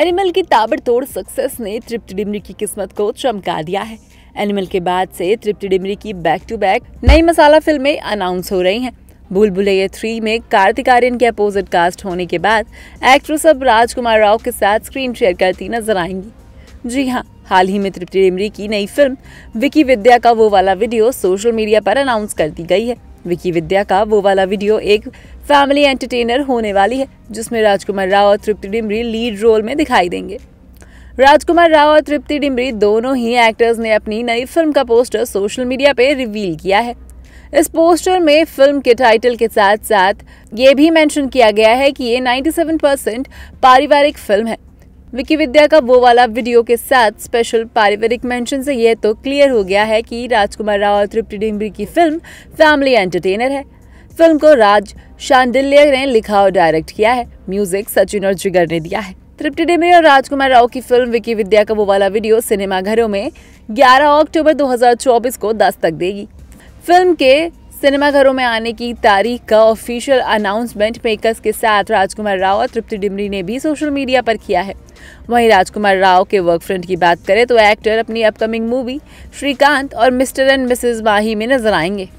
animal की ताबड़तोड़ success ने तृप्ति डिमरी की किस्मत को चमका दिया है एनिमल के बाद से तृप्ति डिमरी की बैक टू बैक नई मसाला फिल्में अनाउंस हो रही हैं भूल भुलैया थ्री में कार्तिक आर्यन के अपोजिट कास्ट होने के बाद एक्ट्रेस अब राजकुमार राव के साथ स्क्रीन शेयर करती नजर आएंगी जी हाँ हाल ही में तृप्ति डिमरी की नई फिल्म विकी विद्या का वो वाला वीडियो सोशल मीडिया पर अनाउंस कर दी गई है विकी विद्या का वो वाला वीडियो एक फैमिली एंटरटेनर होने वाली है जिसमें राजकुमार राव और तृप्ति डिमरी लीड रोल में दिखाई देंगे राजकुमार राव और तृप्ति डिमरी दोनों ही एक्टर्स ने अपनी नई फिल्म का पोस्टर सोशल मीडिया पर रिवील किया है इस पोस्टर में फिल्म के टाइटल के साथ साथ ये भी मेंशन किया गया है कि ये 97 परसेंट पारिवारिक फिल्म है विकी विद्या का वो वाला वीडियो के साथ स्पेशल पारिवारिक मेंशन से यह तो क्लियर हो गया है कि राजकुमार राव और तृप्ति डिंगरी की फिल्म फैमिली एंटरटेनर है फिल्म को राज शांडिल्य ने लिखा और डायरेक्ट किया है म्यूजिक सचिन और जिगर ने दिया है तृप्ति डिमरी और राजकुमार राव की फिल्म विकी विद्या का वो वाला वीडियो सिनेमाघरों में 11 अक्टूबर 2024 को दस्तक देगी फिल्म के सिनेमाघरों में आने की तारीख का ऑफिशियल अनाउंसमेंट मेकर्स के साथ राजकुमार राव और तृप्ति डिमरी ने भी सोशल मीडिया पर किया है वहीं राजकुमार राव के वर्क फ्रंट की बात करें तो एक्टर अपनी अपकमिंग मूवी श्रीकांत और मिस्टर एंड मिसेज माही में नजर आएंगे